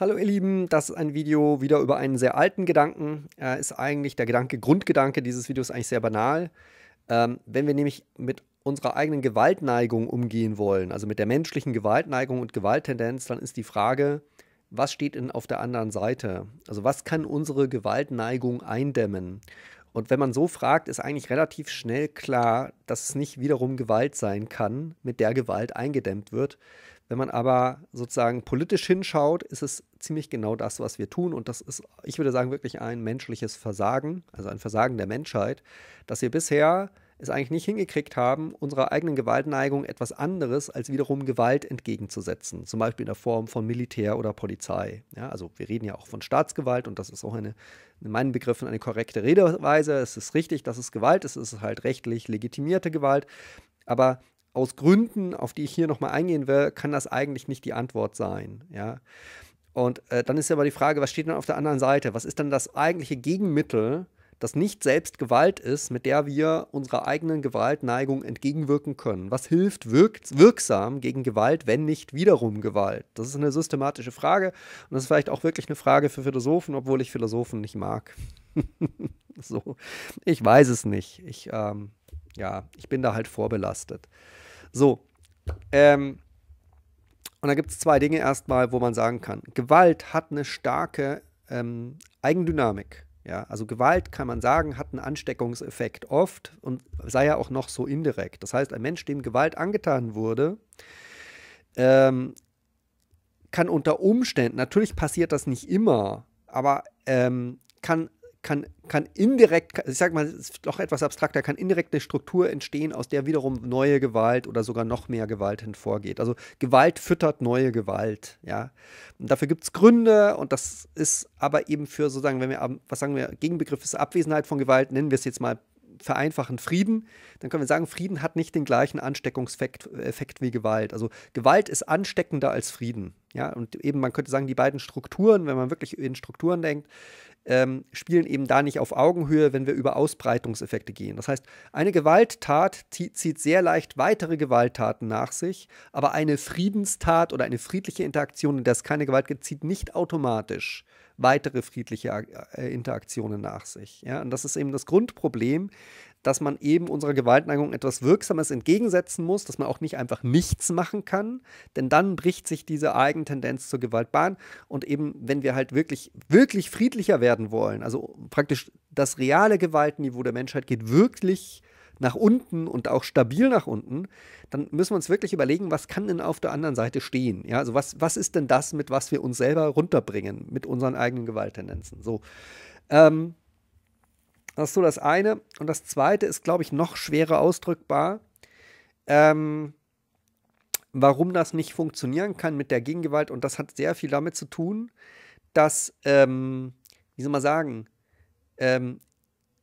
Hallo ihr Lieben, das ist ein Video wieder über einen sehr alten Gedanken. Äh, ist eigentlich der Gedanke, Grundgedanke dieses Videos eigentlich sehr banal. Ähm, wenn wir nämlich mit unserer eigenen Gewaltneigung umgehen wollen, also mit der menschlichen Gewaltneigung und Gewalttendenz, dann ist die Frage, was steht denn auf der anderen Seite? Also was kann unsere Gewaltneigung eindämmen? Und wenn man so fragt, ist eigentlich relativ schnell klar, dass es nicht wiederum Gewalt sein kann, mit der Gewalt eingedämmt wird, wenn man aber sozusagen politisch hinschaut, ist es ziemlich genau das, was wir tun. Und das ist, ich würde sagen, wirklich ein menschliches Versagen, also ein Versagen der Menschheit, dass wir bisher es eigentlich nicht hingekriegt haben, unserer eigenen Gewaltneigung etwas anderes als wiederum Gewalt entgegenzusetzen. Zum Beispiel in der Form von Militär oder Polizei. Ja, also wir reden ja auch von Staatsgewalt und das ist auch eine, in meinen Begriffen eine korrekte Redeweise. Es ist richtig, dass es Gewalt ist, es ist halt rechtlich legitimierte Gewalt. Aber aus Gründen, auf die ich hier nochmal eingehen will, kann das eigentlich nicht die Antwort sein. Ja? Und äh, dann ist ja aber die Frage, was steht dann auf der anderen Seite? Was ist dann das eigentliche Gegenmittel, das nicht selbst Gewalt ist, mit der wir unserer eigenen Gewaltneigung entgegenwirken können? Was hilft wirk wirksam gegen Gewalt, wenn nicht wiederum Gewalt? Das ist eine systematische Frage und das ist vielleicht auch wirklich eine Frage für Philosophen, obwohl ich Philosophen nicht mag. so, ich weiß es nicht. Ich, ähm, ja, ich bin da halt vorbelastet. So. Ähm, und da gibt es zwei Dinge erstmal, wo man sagen kann: Gewalt hat eine starke ähm, Eigendynamik. Ja, also Gewalt kann man sagen, hat einen Ansteckungseffekt oft und sei ja auch noch so indirekt. Das heißt, ein Mensch, dem Gewalt angetan wurde, ähm, kann unter Umständen, natürlich passiert das nicht immer, aber ähm, kann, kann kann indirekt, ich sag mal, es ist doch etwas abstrakter, kann indirekt eine Struktur entstehen, aus der wiederum neue Gewalt oder sogar noch mehr Gewalt hervorgeht. Also Gewalt füttert neue Gewalt, ja. Und dafür gibt es Gründe und das ist aber eben für sozusagen, wenn wir, was sagen wir, Gegenbegriff ist Abwesenheit von Gewalt, nennen wir es jetzt mal vereinfachen Frieden, dann können wir sagen, Frieden hat nicht den gleichen Ansteckungseffekt wie Gewalt. Also Gewalt ist ansteckender als Frieden. Ja, und eben man könnte sagen, die beiden Strukturen, wenn man wirklich in Strukturen denkt, ähm, spielen eben da nicht auf Augenhöhe, wenn wir über Ausbreitungseffekte gehen. Das heißt, eine Gewalttat zieht sehr leicht weitere Gewalttaten nach sich, aber eine Friedenstat oder eine friedliche Interaktion, in der es keine Gewalt gibt, zieht nicht automatisch weitere friedliche äh, Interaktionen nach sich. Ja? Und das ist eben das Grundproblem, dass man eben unserer Gewaltneigung etwas Wirksames entgegensetzen muss, dass man auch nicht einfach nichts machen kann, denn dann bricht sich diese Eigentendenz zur Gewaltbahn. Und eben, wenn wir halt wirklich, wirklich friedlicher werden wollen, also praktisch das reale Gewaltniveau der Menschheit geht wirklich nach unten und auch stabil nach unten, dann müssen wir uns wirklich überlegen, was kann denn auf der anderen Seite stehen? Ja, also was, was ist denn das, mit was wir uns selber runterbringen, mit unseren eigenen Gewalttendenzen? So. Ähm, das ist so das eine. Und das zweite ist, glaube ich, noch schwerer ausdrückbar, ähm, warum das nicht funktionieren kann mit der Gegengewalt. Und das hat sehr viel damit zu tun, dass, ähm, wie soll man sagen, ähm,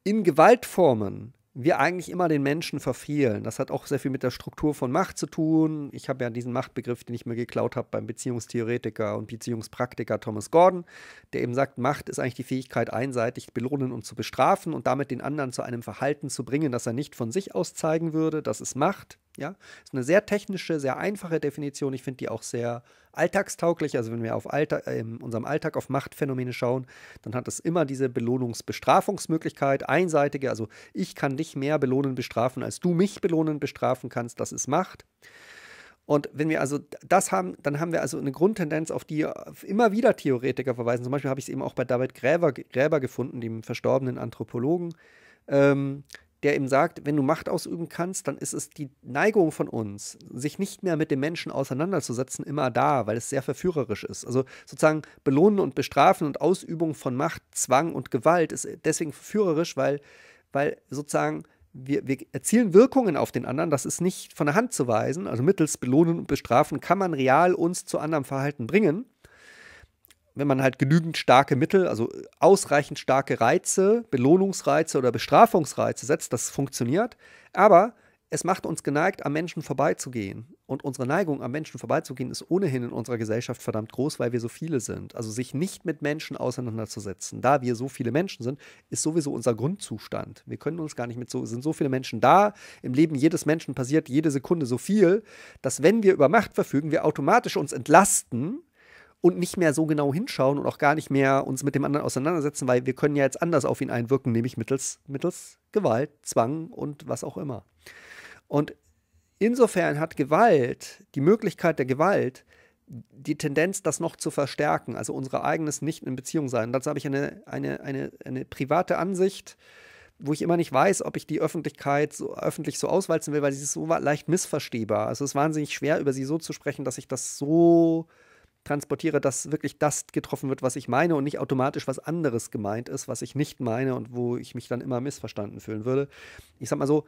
in Gewaltformen wir eigentlich immer den Menschen verfehlen. Das hat auch sehr viel mit der Struktur von Macht zu tun. Ich habe ja diesen Machtbegriff, den ich mir geklaut habe beim Beziehungstheoretiker und Beziehungspraktiker Thomas Gordon, der eben sagt, Macht ist eigentlich die Fähigkeit, einseitig belohnen und zu bestrafen und damit den anderen zu einem Verhalten zu bringen, das er nicht von sich aus zeigen würde. Das ist Macht. Ja, ist eine sehr technische, sehr einfache Definition. Ich finde die auch sehr alltagstauglich. Also wenn wir auf Alltag, äh, in unserem Alltag auf Machtphänomene schauen, dann hat es immer diese Belohnungs-Bestrafungsmöglichkeit, einseitige. Also ich kann dich mehr belohnen, bestrafen, als du mich belohnen, bestrafen kannst. Das ist Macht. Und wenn wir also das haben, dann haben wir also eine Grundtendenz, auf die immer wieder Theoretiker verweisen. Zum Beispiel habe ich es eben auch bei David Gräber, Gräber gefunden, dem verstorbenen Anthropologen. Ähm, der eben sagt, wenn du Macht ausüben kannst, dann ist es die Neigung von uns, sich nicht mehr mit dem Menschen auseinanderzusetzen, immer da, weil es sehr verführerisch ist. Also sozusagen belohnen und bestrafen und Ausübung von Macht, Zwang und Gewalt ist deswegen verführerisch, weil, weil sozusagen wir, wir erzielen Wirkungen auf den anderen, das ist nicht von der Hand zu weisen. Also mittels belohnen und bestrafen kann man real uns zu anderem Verhalten bringen wenn man halt genügend starke Mittel, also ausreichend starke Reize, Belohnungsreize oder Bestrafungsreize setzt, das funktioniert. Aber es macht uns geneigt, am Menschen vorbeizugehen. Und unsere Neigung, am Menschen vorbeizugehen, ist ohnehin in unserer Gesellschaft verdammt groß, weil wir so viele sind. Also sich nicht mit Menschen auseinanderzusetzen, da wir so viele Menschen sind, ist sowieso unser Grundzustand. Wir können uns gar nicht mit so, sind so viele Menschen da. Im Leben jedes Menschen passiert jede Sekunde so viel, dass wenn wir über Macht verfügen, wir automatisch uns entlasten, und nicht mehr so genau hinschauen und auch gar nicht mehr uns mit dem anderen auseinandersetzen, weil wir können ja jetzt anders auf ihn einwirken, nämlich mittels, mittels Gewalt, Zwang und was auch immer. Und insofern hat Gewalt, die Möglichkeit der Gewalt, die Tendenz, das noch zu verstärken, also unsere eigenes Nicht in Beziehung sein. Dazu habe ich eine, eine, eine, eine private Ansicht, wo ich immer nicht weiß, ob ich die Öffentlichkeit so öffentlich so auswalzen will, weil sie ist so leicht missverstehbar. Also es ist wahnsinnig schwer, über sie so zu sprechen, dass ich das so transportiere, dass wirklich das getroffen wird, was ich meine und nicht automatisch was anderes gemeint ist, was ich nicht meine und wo ich mich dann immer missverstanden fühlen würde. Ich sag mal so,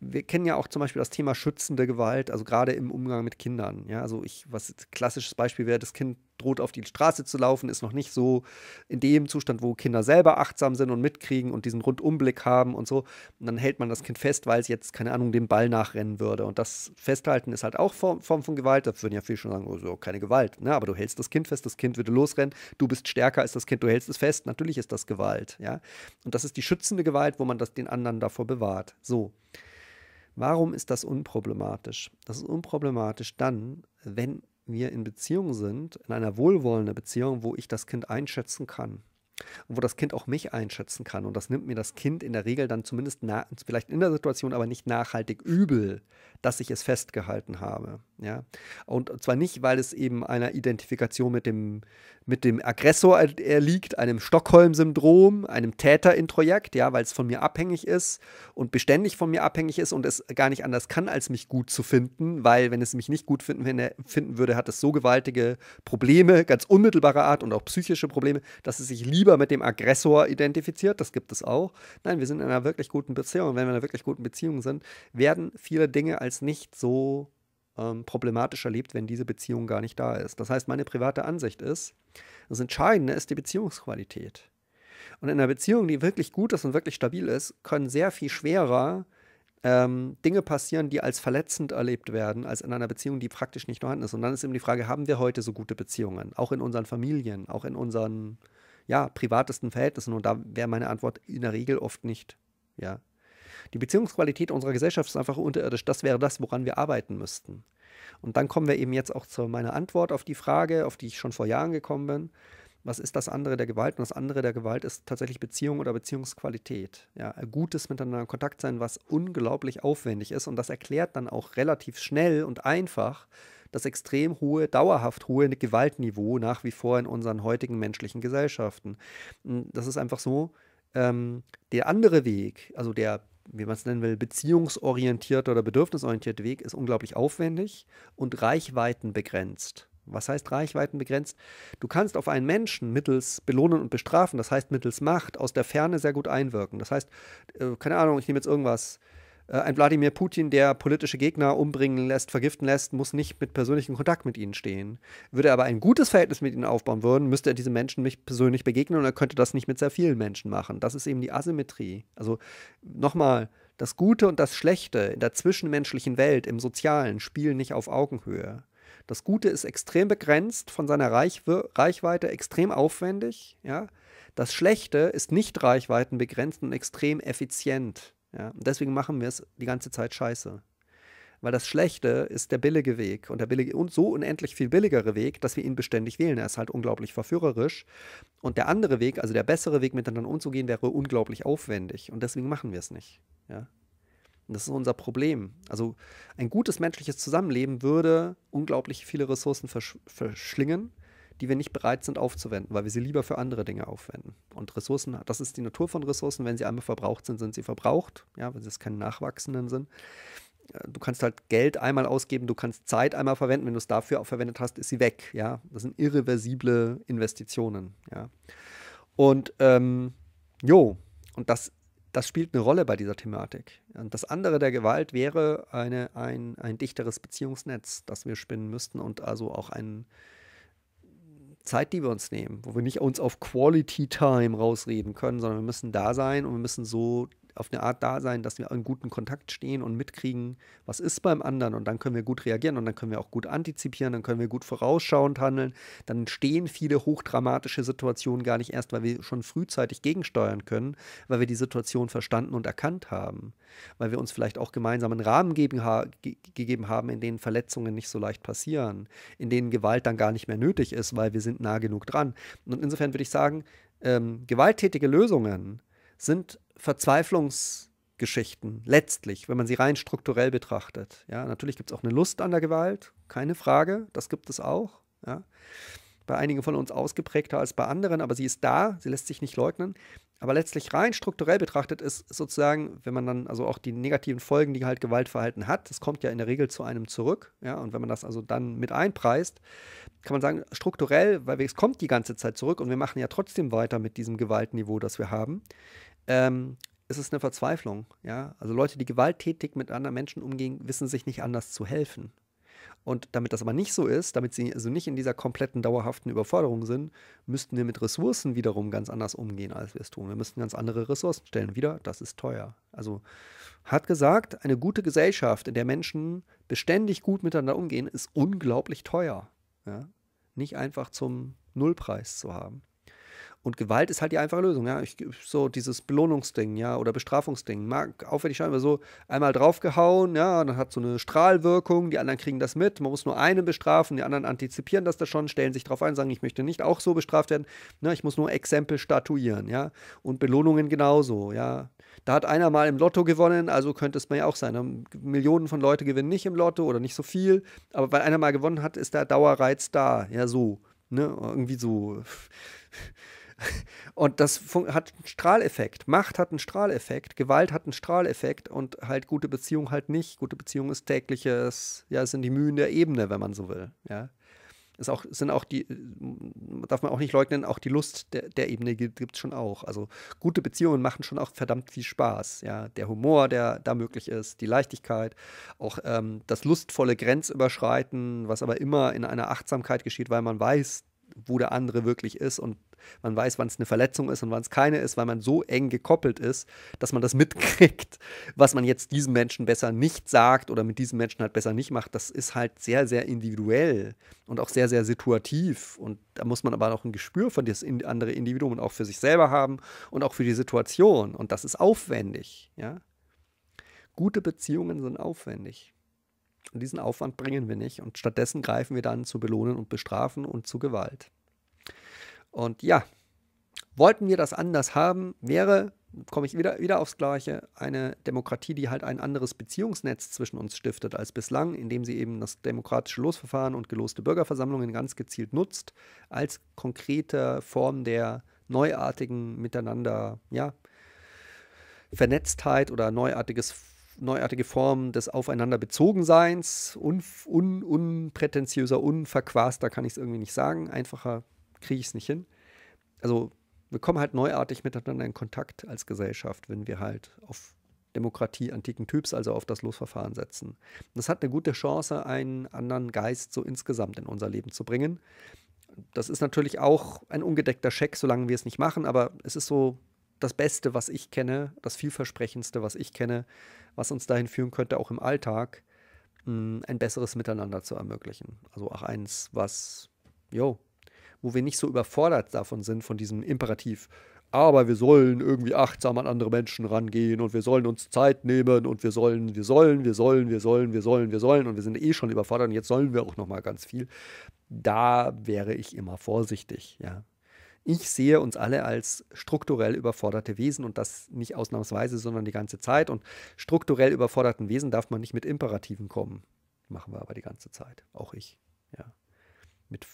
wir kennen ja auch zum Beispiel das Thema schützende Gewalt, also gerade im Umgang mit Kindern. Ja, also ich, was klassisches Beispiel wäre, das Kind droht auf die Straße zu laufen, ist noch nicht so in dem Zustand, wo Kinder selber achtsam sind und mitkriegen und diesen Rundumblick haben und so. Und dann hält man das Kind fest, weil es jetzt, keine Ahnung, dem Ball nachrennen würde. Und das Festhalten ist halt auch Form, Form von Gewalt. Da würden ja viele schon sagen, oh, so, keine Gewalt. Ne? Aber du hältst das Kind fest, das Kind würde losrennen, du bist stärker als das Kind, du hältst es fest. Natürlich ist das Gewalt. Ja? Und das ist die schützende Gewalt, wo man das den anderen davor bewahrt. So. Warum ist das unproblematisch? Das ist unproblematisch dann, wenn wir in Beziehung sind, in einer wohlwollenden Beziehung, wo ich das Kind einschätzen kann und wo das Kind auch mich einschätzen kann. Und das nimmt mir das Kind in der Regel dann zumindest na, vielleicht in der Situation, aber nicht nachhaltig übel, dass ich es festgehalten habe. Ja? Und zwar nicht, weil es eben einer Identifikation mit dem, mit dem Aggressor erliegt, einem Stockholm-Syndrom, einem Täterintrojekt, ja, weil es von mir abhängig ist und beständig von mir abhängig ist und es gar nicht anders kann, als mich gut zu finden, weil wenn es mich nicht gut finden, finden würde, hat es so gewaltige Probleme, ganz unmittelbarer Art und auch psychische Probleme, dass es sich lieber lieber mit dem Aggressor identifiziert, das gibt es auch. Nein, wir sind in einer wirklich guten Beziehung. Und wenn wir in einer wirklich guten Beziehung sind, werden viele Dinge als nicht so ähm, problematisch erlebt, wenn diese Beziehung gar nicht da ist. Das heißt, meine private Ansicht ist, das Entscheidende ist die Beziehungsqualität. Und in einer Beziehung, die wirklich gut ist und wirklich stabil ist, können sehr viel schwerer ähm, Dinge passieren, die als verletzend erlebt werden, als in einer Beziehung, die praktisch nicht vorhanden ist. Und dann ist eben die Frage, haben wir heute so gute Beziehungen? Auch in unseren Familien, auch in unseren ja, privatesten Verhältnissen. Und da wäre meine Antwort in der Regel oft nicht. Ja. Die Beziehungsqualität unserer Gesellschaft ist einfach unterirdisch. Das wäre das, woran wir arbeiten müssten. Und dann kommen wir eben jetzt auch zu meiner Antwort auf die Frage, auf die ich schon vor Jahren gekommen bin. Was ist das andere der Gewalt? Und das andere der Gewalt ist tatsächlich Beziehung oder Beziehungsqualität. Ja, gutes Miteinander in Kontakt sein, was unglaublich aufwendig ist. Und das erklärt dann auch relativ schnell und einfach, das extrem hohe, dauerhaft hohe Gewaltniveau nach wie vor in unseren heutigen menschlichen Gesellschaften. Das ist einfach so. Ähm, der andere Weg, also der wie man es nennen will, beziehungsorientierte oder bedürfnisorientierte Weg ist unglaublich aufwendig und reichweitenbegrenzt. Was heißt reichweitenbegrenzt? Du kannst auf einen Menschen mittels belohnen und bestrafen, das heißt mittels Macht aus der Ferne sehr gut einwirken. Das heißt, äh, keine Ahnung, ich nehme jetzt irgendwas, äh, ein Wladimir Putin, der politische Gegner umbringen lässt, vergiften lässt, muss nicht mit persönlichem Kontakt mit ihnen stehen. Würde er aber ein gutes Verhältnis mit ihnen aufbauen würden, müsste er diese Menschen mich persönlich begegnen und er könnte das nicht mit sehr vielen Menschen machen. Das ist eben die Asymmetrie. Also nochmal, das Gute und das Schlechte in der zwischenmenschlichen Welt, im Sozialen, spielen nicht auf Augenhöhe. Das Gute ist extrem begrenzt von seiner Reichwe Reichweite, extrem aufwendig. Ja? Das Schlechte ist nicht reichweitenbegrenzt und extrem effizient. Ja? Und deswegen machen wir es die ganze Zeit scheiße. Weil das Schlechte ist der billige Weg und der billige und so unendlich viel billigere Weg, dass wir ihn beständig wählen. Er ist halt unglaublich verführerisch. Und der andere Weg, also der bessere Weg, miteinander umzugehen, wäre unglaublich aufwendig. Und deswegen machen wir es nicht. Ja? Und das ist unser Problem. Also ein gutes menschliches Zusammenleben würde unglaublich viele Ressourcen versch verschlingen die wir nicht bereit sind aufzuwenden, weil wir sie lieber für andere Dinge aufwenden. Und Ressourcen, das ist die Natur von Ressourcen. Wenn sie einmal verbraucht sind, sind sie verbraucht, ja, sie es keine nachwachsenden sind. Äh, du kannst halt Geld einmal ausgeben, du kannst Zeit einmal verwenden. Wenn du es dafür verwendet hast, ist sie weg. Ja, das sind irreversible Investitionen. Ja, und ähm, jo, und das das spielt eine Rolle bei dieser Thematik. Und das andere der Gewalt wäre eine, ein, ein dichteres Beziehungsnetz, das wir spinnen müssten und also auch ein, Zeit, die wir uns nehmen, wo wir nicht uns auf Quality Time rausreden können, sondern wir müssen da sein und wir müssen so auf eine Art da sein, dass wir in guten Kontakt stehen und mitkriegen, was ist beim anderen und dann können wir gut reagieren und dann können wir auch gut antizipieren, dann können wir gut vorausschauend handeln, dann entstehen viele hochdramatische Situationen gar nicht erst, weil wir schon frühzeitig gegensteuern können, weil wir die Situation verstanden und erkannt haben, weil wir uns vielleicht auch gemeinsam einen Rahmen geben, ha gegeben haben, in denen Verletzungen nicht so leicht passieren, in denen Gewalt dann gar nicht mehr nötig ist, weil wir sind nah genug dran. Und insofern würde ich sagen, ähm, gewalttätige Lösungen sind Verzweiflungsgeschichten, letztlich, wenn man sie rein strukturell betrachtet. Ja, natürlich gibt es auch eine Lust an der Gewalt, keine Frage, das gibt es auch. Ja. Bei einigen von uns ausgeprägter als bei anderen, aber sie ist da, sie lässt sich nicht leugnen. Aber letztlich rein strukturell betrachtet ist sozusagen, wenn man dann also auch die negativen Folgen, die halt Gewaltverhalten hat, das kommt ja in der Regel zu einem zurück. Ja, und wenn man das also dann mit einpreist, kann man sagen, strukturell, weil es kommt die ganze Zeit zurück und wir machen ja trotzdem weiter mit diesem Gewaltniveau, das wir haben, ähm, ist es eine Verzweiflung. Ja? Also Leute, die gewalttätig mit anderen Menschen umgehen, wissen sich nicht anders zu helfen. Und damit das aber nicht so ist, damit sie also nicht in dieser kompletten dauerhaften Überforderung sind, müssten wir mit Ressourcen wiederum ganz anders umgehen, als wir es tun. Wir müssten ganz andere Ressourcen stellen. Wieder, das ist teuer. Also hat gesagt, eine gute Gesellschaft, in der Menschen beständig gut miteinander umgehen, ist unglaublich teuer. Ja? Nicht einfach zum Nullpreis zu haben. Und Gewalt ist halt die einfache Lösung. Ja? Ich, so dieses Belohnungsding, ja, oder Bestrafungsding. Mag aufwendig scheinbar so einmal draufgehauen, ja, dann hat so eine Strahlwirkung, die anderen kriegen das mit. Man muss nur einen bestrafen, die anderen antizipieren das da schon, stellen sich drauf ein, sagen, ich möchte nicht auch so bestraft werden. Ne? Ich muss nur Exempel statuieren, ja. Und Belohnungen genauso, ja. Da hat einer mal im Lotto gewonnen, also könnte es mir ja auch sein. Ähm, Millionen von Leuten gewinnen nicht im Lotto oder nicht so viel, aber weil einer mal gewonnen hat, ist der Dauerreiz da, ja, so. Ne? Irgendwie so. Und das hat einen Strahleffekt. Macht hat einen Strahleffekt, Gewalt hat einen Strahleffekt und halt gute Beziehung halt nicht. Gute Beziehung ist tägliches, ja, sind die Mühen der Ebene, wenn man so will. Ja. Ist auch, sind auch die, äh, darf man auch nicht leugnen, auch die Lust der, der Ebene gibt es schon auch. Also gute Beziehungen machen schon auch verdammt viel Spaß. Ja. Der Humor, der da möglich ist, die Leichtigkeit, auch ähm, das lustvolle Grenzüberschreiten, was aber immer in einer Achtsamkeit geschieht, weil man weiß, wo der andere wirklich ist und man weiß, wann es eine Verletzung ist und wann es keine ist, weil man so eng gekoppelt ist, dass man das mitkriegt, was man jetzt diesem Menschen besser nicht sagt oder mit diesem Menschen halt besser nicht macht. Das ist halt sehr, sehr individuell und auch sehr, sehr situativ. Und da muss man aber auch ein Gespür für das andere Individuum und auch für sich selber haben und auch für die Situation. Und das ist aufwendig, ja. Gute Beziehungen sind aufwendig. Und diesen Aufwand bringen wir nicht. Und stattdessen greifen wir dann zu Belohnen und Bestrafen und zu Gewalt. Und ja, wollten wir das anders haben, wäre, komme ich wieder, wieder aufs Gleiche, eine Demokratie, die halt ein anderes Beziehungsnetz zwischen uns stiftet als bislang, indem sie eben das demokratische Losverfahren und geloste Bürgerversammlungen ganz gezielt nutzt, als konkrete Form der neuartigen Miteinander, ja, Vernetztheit oder neuartiges neuartige Form des Aufeinanderbezogenseins, un, un, unprätentiöser, unverquaster kann ich es irgendwie nicht sagen. Einfacher kriege ich es nicht hin. Also wir kommen halt neuartig miteinander in Kontakt als Gesellschaft, wenn wir halt auf Demokratie antiken Typs, also auf das Losverfahren setzen. Das hat eine gute Chance, einen anderen Geist so insgesamt in unser Leben zu bringen. Das ist natürlich auch ein ungedeckter Scheck, solange wir es nicht machen, aber es ist so das Beste, was ich kenne, das vielversprechendste, was ich kenne, was uns dahin führen könnte, auch im Alltag mh, mm, ein besseres Miteinander zu ermöglichen. Also auch eins, was, jo, wo wir nicht so überfordert davon sind, von diesem Imperativ, aber wir sollen irgendwie achtsam an andere Menschen rangehen und wir sollen uns Zeit nehmen und wir sollen, wir sollen, wir sollen, wir sollen, wir sollen, wir sollen und wir sind eh schon überfordert und jetzt sollen wir auch nochmal ganz viel. Da wäre ich immer vorsichtig, ja. Ich sehe uns alle als strukturell überforderte Wesen und das nicht ausnahmsweise, sondern die ganze Zeit. Und strukturell überforderten Wesen darf man nicht mit Imperativen kommen. Machen wir aber die ganze Zeit. Auch ich. Ja. Mit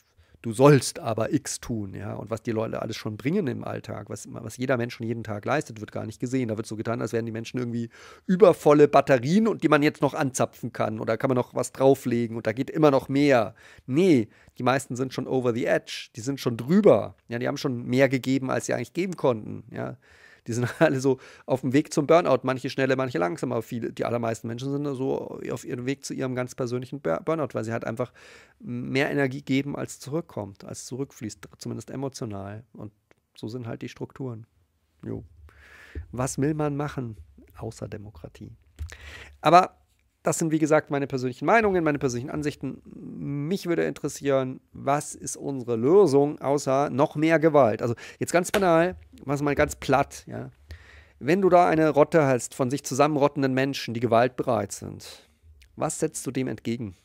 du sollst aber X tun, ja. Und was die Leute alles schon bringen im Alltag, was, was jeder Mensch schon jeden Tag leistet, wird gar nicht gesehen. Da wird so getan, als wären die Menschen irgendwie übervolle Batterien und die man jetzt noch anzapfen kann oder kann man noch was drauflegen und da geht immer noch mehr. Nee, die meisten sind schon over the edge, die sind schon drüber. Ja, die haben schon mehr gegeben, als sie eigentlich geben konnten, ja. Die sind alle so auf dem Weg zum Burnout. Manche schneller, manche langsamer. Viele, die allermeisten Menschen sind so auf ihrem Weg zu ihrem ganz persönlichen Burnout, weil sie halt einfach mehr Energie geben, als zurückkommt, als zurückfließt, zumindest emotional. Und so sind halt die Strukturen. Jo. Was will man machen außer Demokratie? Aber das sind, wie gesagt, meine persönlichen Meinungen, meine persönlichen Ansichten. Mich würde interessieren, was ist unsere Lösung außer noch mehr Gewalt? Also jetzt ganz banal, was mal ganz platt, ja. Wenn du da eine Rotte hast von sich zusammenrottenden Menschen, die gewaltbereit sind, was setzt du dem entgegen?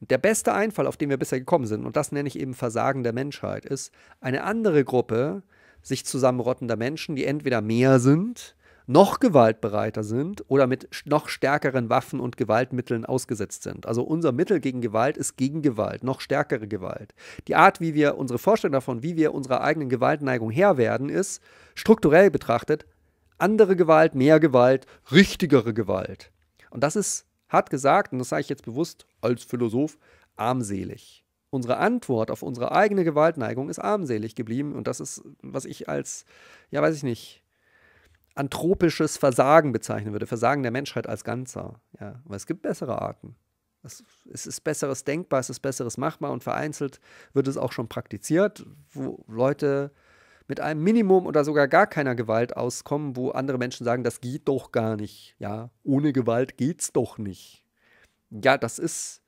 Und der beste Einfall, auf den wir bisher gekommen sind, und das nenne ich eben Versagen der Menschheit, ist eine andere Gruppe sich zusammenrottender Menschen, die entweder mehr sind noch gewaltbereiter sind oder mit noch stärkeren Waffen und Gewaltmitteln ausgesetzt sind. Also unser Mittel gegen Gewalt ist gegen Gewalt, noch stärkere Gewalt. Die Art, wie wir unsere Vorstellung davon, wie wir unserer eigenen Gewaltneigung Herr werden, ist strukturell betrachtet andere Gewalt, mehr Gewalt, richtigere Gewalt. Und das ist hart gesagt, und das sage ich jetzt bewusst als Philosoph, armselig. Unsere Antwort auf unsere eigene Gewaltneigung ist armselig geblieben und das ist, was ich als, ja weiß ich nicht, anthropisches Versagen bezeichnen würde, Versagen der Menschheit als Ganzer. Ja, aber es gibt bessere Arten. Es, ist besseres denkbar, es ist besseres machbar und vereinzelt wird es auch schon praktiziert, wo Leute mit einem Minimum oder sogar gar keiner Gewalt auskommen, wo andere Menschen sagen, das geht doch gar nicht. Ja, ohne Gewalt geht's doch nicht. Ja, das ist,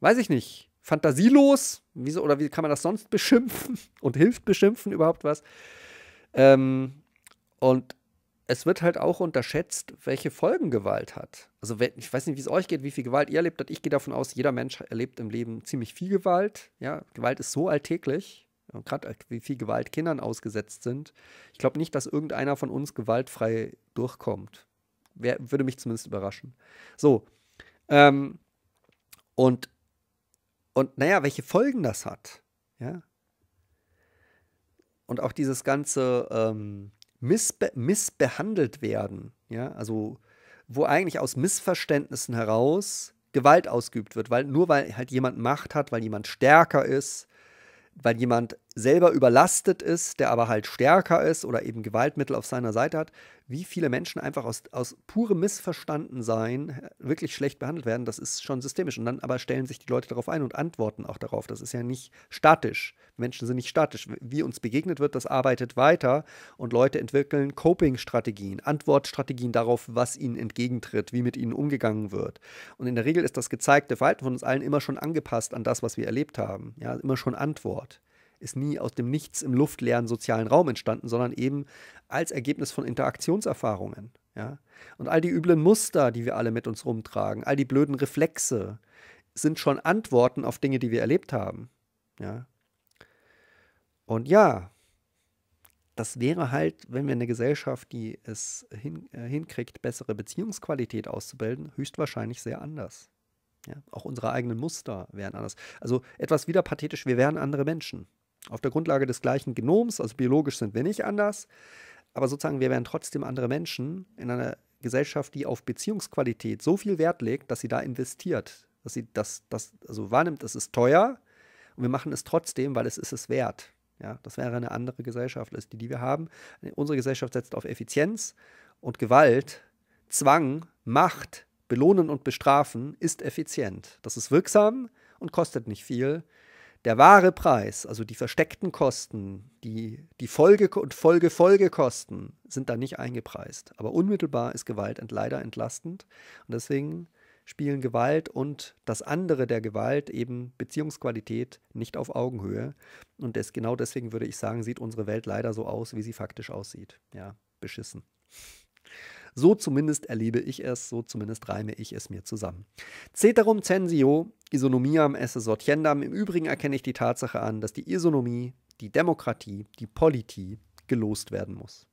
weiß ich nicht, fantasielos. Wieso, oder wie kann man das sonst beschimpfen? Und hilft beschimpfen überhaupt was? Ähm, und es wird halt auch unterschätzt, welche Folgen Gewalt hat. Also ich weiß nicht, wie es euch geht, wie viel Gewalt ihr erlebt habt. Ich gehe davon aus, jeder Mensch erlebt im Leben ziemlich viel Gewalt. Ja, Gewalt ist so alltäglich, Und äh, gerade wie viel Gewalt Kindern ausgesetzt sind. Ich glaube nicht, dass irgendeiner von uns gewaltfrei durchkommt. Wär, würde mich zumindest überraschen. So. Ähm, und, und naja, welche Folgen das hat. Ja. Und auch dieses ganze ähm, missbe missbehandelt werden, ja, also wo eigentlich aus Missverständnissen heraus Gewalt ausgeübt wird, weil nur weil halt jemand Macht hat, weil jemand stärker ist, weil jemand selber überlastet ist, der aber halt stärker ist oder eben Gewaltmittel auf seiner Seite hat, wie viele Menschen einfach aus, aus purem Missverstandensein äh, wirklich schlecht behandelt werden, das ist schon systemisch. Und dann aber stellen sich die Leute darauf ein und antworten auch darauf. Das ist ja nicht statisch. Menschen sind nicht statisch. Wie uns begegnet wird, das arbeitet weiter und Leute entwickeln Coping-Strategien, Antwortstrategien darauf, was ihnen entgegentritt, wie mit ihnen umgegangen wird. Und in der Regel ist das gezeigte Verhalten von uns allen immer schon angepasst an das, was wir erlebt haben. Ja, immer schon Antwort ist nie aus dem Nichts im luftleeren sozialen Raum entstanden, sondern eben als Ergebnis von Interaktionserfahrungen. Ja? Und all die üblen Muster, die wir alle mit uns rumtragen, all die blöden Reflexe, sind schon Antworten auf Dinge, die wir erlebt haben. Ja? Und ja, das wäre halt, wenn wir eine Gesellschaft, die es hin, äh, hinkriegt, bessere Beziehungsqualität auszubilden, höchstwahrscheinlich sehr anders. Ja? Auch unsere eigenen Muster wären anders. Also etwas wieder pathetisch, wir wären andere Menschen auf der Grundlage des gleichen Genoms, also biologisch sind wir nicht anders, aber sozusagen wir wären trotzdem andere Menschen in einer Gesellschaft, die auf Beziehungsqualität so viel Wert legt, dass sie da investiert, dass sie das, das also wahrnimmt, es ist teuer und wir machen es trotzdem, weil es ist es wert. Ja, das wäre eine andere Gesellschaft als die, die wir haben. Unsere Gesellschaft setzt auf Effizienz und Gewalt, Zwang, Macht, Belohnen und Bestrafen ist effizient. Das ist wirksam und kostet nicht viel der wahre Preis, also die versteckten Kosten, die, die Folge- und Folge-Folgekosten sind da nicht eingepreist. Aber unmittelbar ist Gewalt leider entlastend. Und deswegen spielen Gewalt und das andere der Gewalt, eben Beziehungsqualität, nicht auf Augenhöhe. Und des, genau deswegen würde ich sagen, sieht unsere Welt leider so aus, wie sie faktisch aussieht. Ja, beschissen. So zumindest erlebe ich es, so zumindest reime ich es mir zusammen. Ceterum censio isonomiam esse sortiendam. Im Übrigen erkenne ich die Tatsache an, dass die Isonomie, die Demokratie, die Politik gelost werden muss.